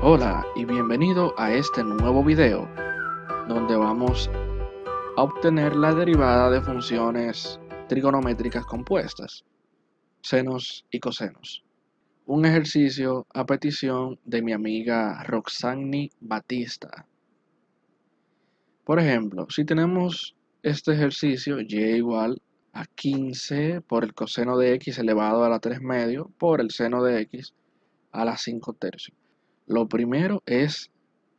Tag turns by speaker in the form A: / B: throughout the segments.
A: Hola y bienvenido a este nuevo video donde vamos a obtener la derivada de funciones trigonométricas compuestas, senos y cosenos. Un ejercicio a petición de mi amiga Roxani Batista. Por ejemplo, si tenemos este ejercicio y igual a 15 por el coseno de x elevado a la 3 medio por el seno de x a la 5 tercios. Lo primero es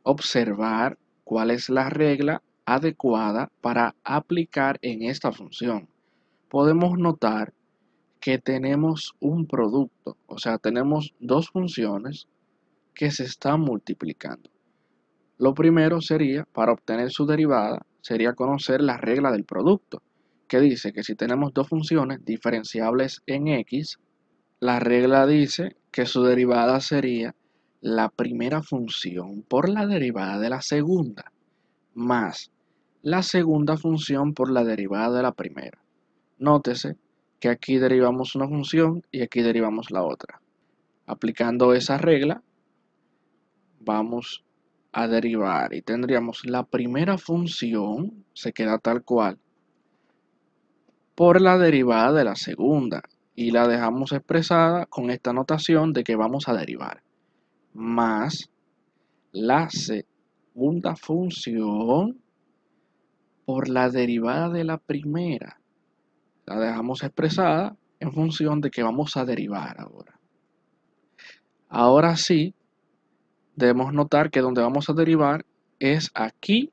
A: observar cuál es la regla adecuada para aplicar en esta función. Podemos notar que tenemos un producto, o sea, tenemos dos funciones que se están multiplicando. Lo primero sería, para obtener su derivada, sería conocer la regla del producto, que dice que si tenemos dos funciones diferenciables en x, la regla dice que su derivada sería la primera función por la derivada de la segunda más la segunda función por la derivada de la primera. Nótese que aquí derivamos una función y aquí derivamos la otra. Aplicando esa regla, vamos a derivar y tendríamos la primera función, se queda tal cual, por la derivada de la segunda y la dejamos expresada con esta notación de que vamos a derivar más la segunda función por la derivada de la primera. La dejamos expresada en función de que vamos a derivar ahora. Ahora sí, debemos notar que donde vamos a derivar es aquí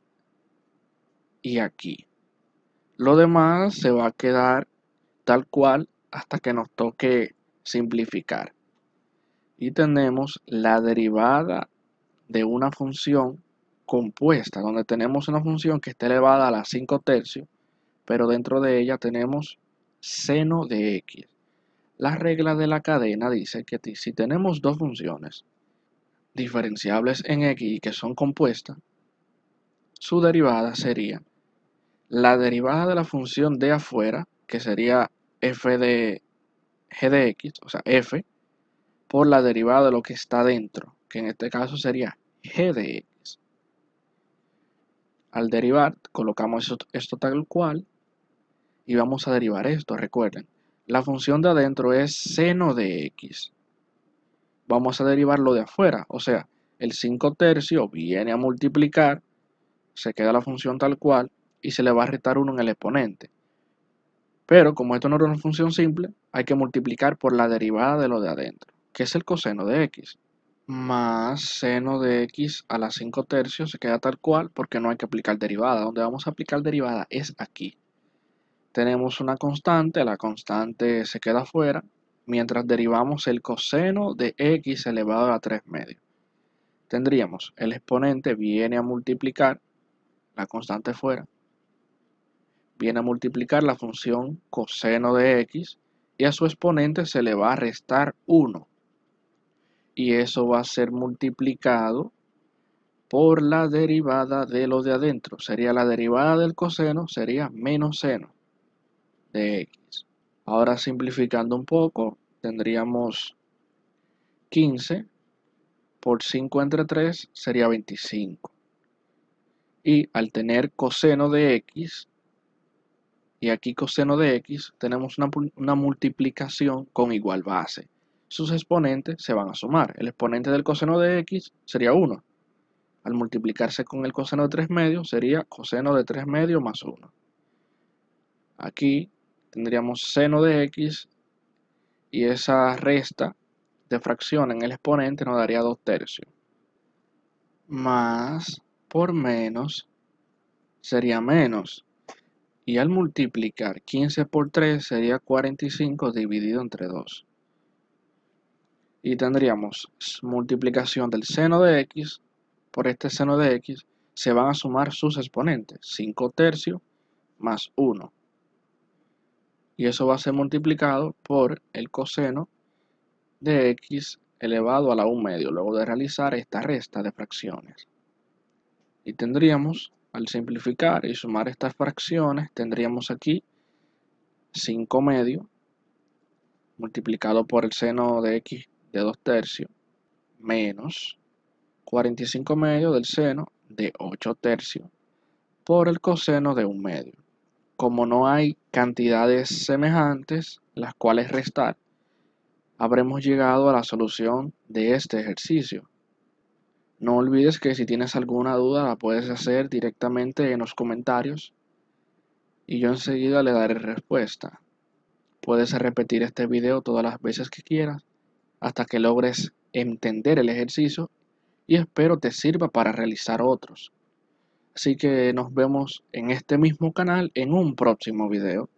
A: y aquí. Lo demás se va a quedar tal cual hasta que nos toque simplificar y tenemos la derivada de una función compuesta, donde tenemos una función que está elevada a la 5 tercios, pero dentro de ella tenemos seno de x. La regla de la cadena dice que si tenemos dos funciones diferenciables en x y que son compuestas, su derivada sería la derivada de la función de afuera, que sería f de g de x, o sea, f, por la derivada de lo que está adentro, que en este caso sería g de x. Al derivar, colocamos esto, tal cual y vamos a derivar esto, recuerden. La función de adentro es seno de x. Vamos a derivar lo de afuera, o sea, el 5 tercios viene a multiplicar, se queda la función tal cual y se le va a restar 1 en el exponente. Pero como esto no es una función simple, hay que multiplicar por la derivada de lo de adentro que es el coseno de x, más seno de x a las 5 tercios, se queda tal cual porque no hay que aplicar derivada. Donde vamos a aplicar derivada es aquí. Tenemos una constante, la constante se queda fuera, mientras derivamos el coseno de x elevado a 3 medios. Tendríamos el exponente viene a multiplicar la constante fuera, viene a multiplicar la función coseno de x y a su exponente se le va a restar 1 y eso va a ser multiplicado por la derivada de lo de adentro. Sería la derivada del coseno, sería menos seno de x. Ahora simplificando un poco, tendríamos 15 por 5 entre 3 sería 25. Y al tener coseno de x, y aquí coseno de x, tenemos una, una multiplicación con igual base sus exponentes se van a sumar. El exponente del coseno de x sería 1. Al multiplicarse con el coseno de 3 medios sería coseno de 3 medios más 1. Aquí tendríamos seno de x y esa resta de fracción en el exponente nos daría 2 tercios. Más por menos sería menos. Y al multiplicar 15 por 3 sería 45 dividido entre 2 y tendríamos multiplicación del seno de x por este seno de x, se van a sumar sus exponentes, 5 tercios más 1. Y eso va a ser multiplicado por el coseno de x elevado a la 1 medio, luego de realizar esta resta de fracciones. Y tendríamos, al simplificar y sumar estas fracciones, tendríamos aquí 5 medio multiplicado por el seno de x de 2 tercios menos 45 medios del seno de 8 tercios por el coseno de 1 medio. Como no hay cantidades semejantes las cuales restar, habremos llegado a la solución de este ejercicio. No olvides que si tienes alguna duda la puedes hacer directamente en los comentarios y yo enseguida le daré respuesta. Puedes repetir este video todas las veces que quieras hasta que logres entender el ejercicio y espero te sirva para realizar otros. Así que nos vemos en este mismo canal en un próximo video.